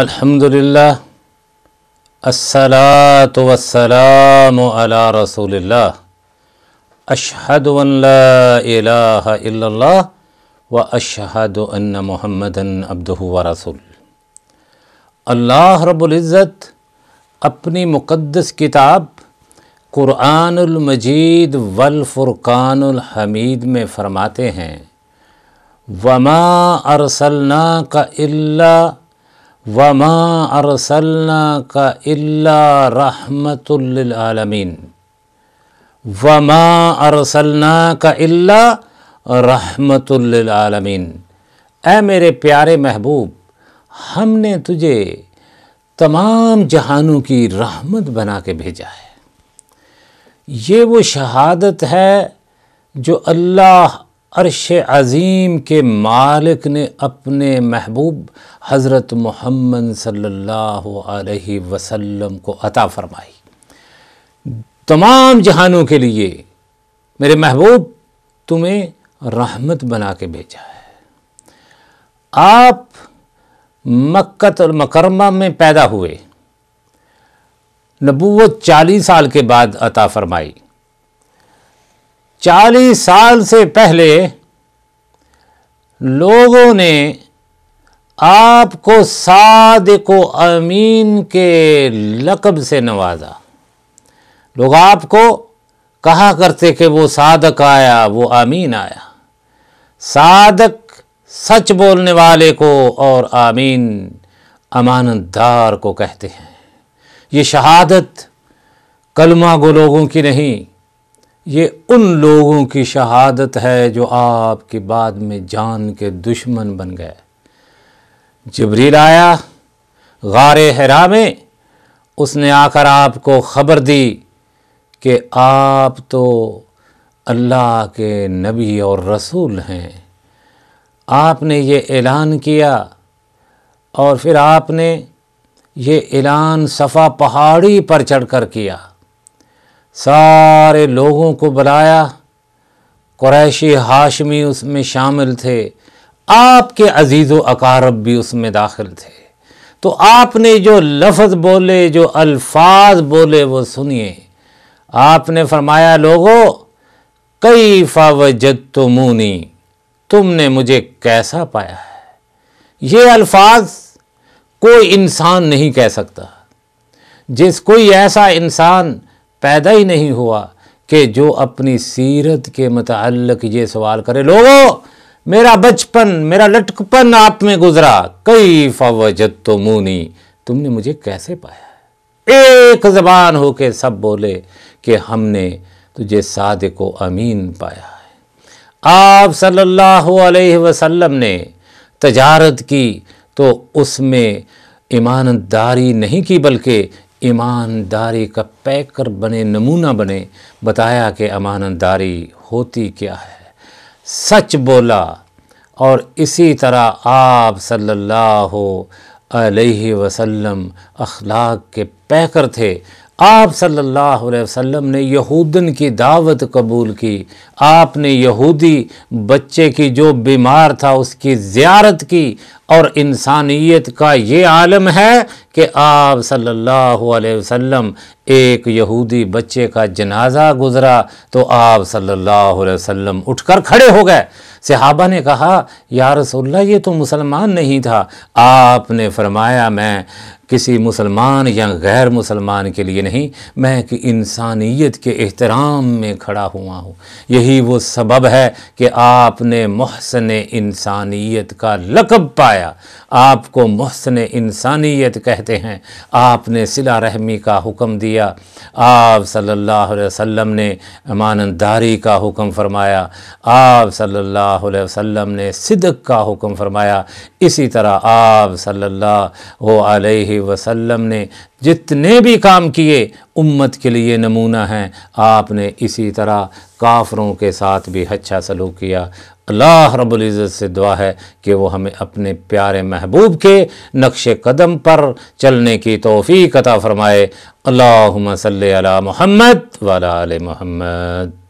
अल्हम्दुलिल्लाह अस्सलातु वस्सलाम अला रसूलिल्लाह अशहदु अन ला इलाहा इल्लल्लाह व अशहदु अन्न मुहम्मदन अब्दुहु व रसूल अल्लाह रब्बुल इज़्ज़त अपनी मुक़द्दस किताब कुरानुल मजीद वल फुरकानुल हमीद में फ़रमाते हैं वमा अरसलना का इल्ला वमा अरसलना का इल्ला रहमतुल्लमीन वमा अरसलना का इल्ला रहमतुल्लमीन ए मेरे प्यारे महबूब हमने तुझे तमाम जहानों की रहमत बना के भेजा है ये वो शहादत है जो अल्लाह अरश अज़ीम के मालिक ने अपने महबूब हज़रत मोहम्मद सल्लल्लाहु अलैहि वसल्लम को अता फरमाई तमाम जहानों के लिए मेरे महबूब तुम्हें रहमत बना के भेजा है आप मक्कत और मकरमा में पैदा हुए नबूवत चालीस साल के बाद अता फरमाई चालीस साल से पहले लोगों ने आपको साद को अमीन के लकब से नवाजा लोग आपको कहा करते कि वो सादक आया वो आमीन आया सादक सच बोलने वाले को और आमीन अमानतदार को कहते हैं ये शहादत कलमा गो लोगों की नहीं ये उन लोगों की शहादत है जो आपके बाद में जान के दुश्मन बन गए जबरील आया गार हरा में उसने आकर आपको ख़बर दी कि आप तो अल्लाह के नबी और रसूल हैं आपने ये ऐलान किया और फिर आपने ये ऐलान सफ़ा पहाड़ी पर चढ़कर किया सारे लोगों को बुलाया क्रैशी हाशमी उसमें शामिल थे आपके अजीज़ अकारब भी उसमें दाखिल थे तो आपने जो लफ्ज़ बोले जो अल्फाज बोले वो सुनिए आपने फरमाया लोगो कई फावजत मुनी तुमने मुझे कैसा पाया है ये अल्फाज कोई इंसान नहीं कह सकता जिस कोई ऐसा इंसान पैदा ही नहीं हुआ कि जो अपनी सीरत के मतलब ये सवाल करे लोगो मेरा बचपन मेरा लटकपन आप में गुजरा कई फवजत तो मुनी तुमने मुझे कैसे पाया एक जबान हो के सब बोले कि हमने तुझे सादे को अमीन पाया है आप सल्लल्लाहु अलैहि वसल्लम ने तजारत की तो उसमें ईमानदारी नहीं की बल्कि ईमानदारी का पैकर बने नमूना बने बताया कि ईमानदारी होती क्या है सच बोला और इसी तरह आप सल्लल्लाहु अलैहि वसल्लम अखलाक के पैकर थे आप सल्लल्लाहु अलैहि वसल्लम ने यहूदन की दावत कबूल की आपने यहूदी बच्चे की जो बीमार था उसकी ज़्यारत की और इंसानियत का ये आलम है कि आप सल्लल्लाहु अलैहि वसल्लम एक यहूदी बच्चे का जनाजा गुज़रा तो आप सल्लल्लाहु अलैहि वसल्लम उठकर खड़े हो गए सहाबा ने कहा या रसोल्ला ये तो मुसलमान नहीं था आपने फरमाया मैं किसी मुसलमान या गैर मुसलमान के लिए नहीं मैं कि इंसानियत के एहतराम में खड़ा हुआ हूँ यही वो सबब है कि आपने महसन इंसानियत का लकब पाया आपको महसन इंसानियत कहते हैं आपने सिला रहमी का हुक्म दिया आप सल्लल्लाहु अलैहि वसल्लम ने ईमानदारी का हुक्म फरमाया आप सल्लल्लाहु अलैहि वसल्लम ने सिदक का हुक्म फरमाया इसी तरह आप सल्लल्लाहु अलैहि वसल्लम ने जितने भी काम किए उम्मत के लिए नमूना हैं आपने इसी तरह काफरों के साथ भी अच्छा सलूक किया अल्लाह रबुल्ज़त से दुआ है कि वो हमें अपने प्यारे महबूब के नक्श कदम पर चलने की तोफ़ी कता फ़रमाए अल्लाह सल महमद वाल महमद